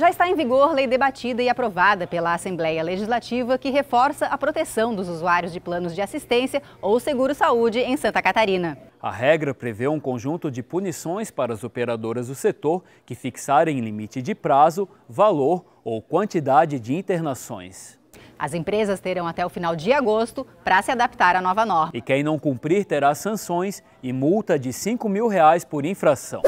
Já está em vigor lei debatida e aprovada pela Assembleia Legislativa que reforça a proteção dos usuários de planos de assistência ou seguro-saúde em Santa Catarina. A regra prevê um conjunto de punições para as operadoras do setor que fixarem limite de prazo, valor ou quantidade de internações. As empresas terão até o final de agosto para se adaptar à nova norma. E quem não cumprir terá sanções e multa de R$ 5 mil reais por infração.